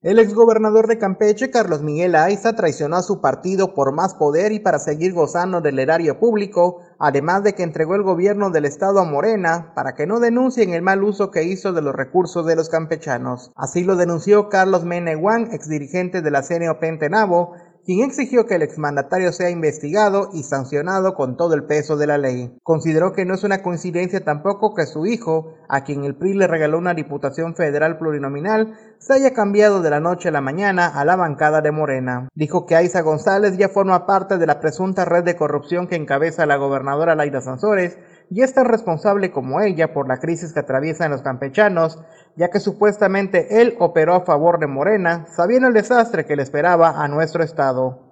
El exgobernador de Campeche, Carlos Miguel Aiza, traicionó a su partido por más poder y para seguir gozando del erario público, además de que entregó el gobierno del estado a Morena para que no denuncien el mal uso que hizo de los recursos de los campechanos. Así lo denunció Carlos ex exdirigente de la CNOP en quien exigió que el exmandatario sea investigado y sancionado con todo el peso de la ley. Consideró que no es una coincidencia tampoco que su hijo, a quien el PRI le regaló una diputación federal plurinominal, se haya cambiado de la noche a la mañana a la bancada de Morena. Dijo que Aiza González ya forma parte de la presunta red de corrupción que encabeza la gobernadora Laida Sansores, y es tan responsable como ella por la crisis que atraviesan los campechanos, ya que supuestamente él operó a favor de Morena, sabiendo el desastre que le esperaba a nuestro estado.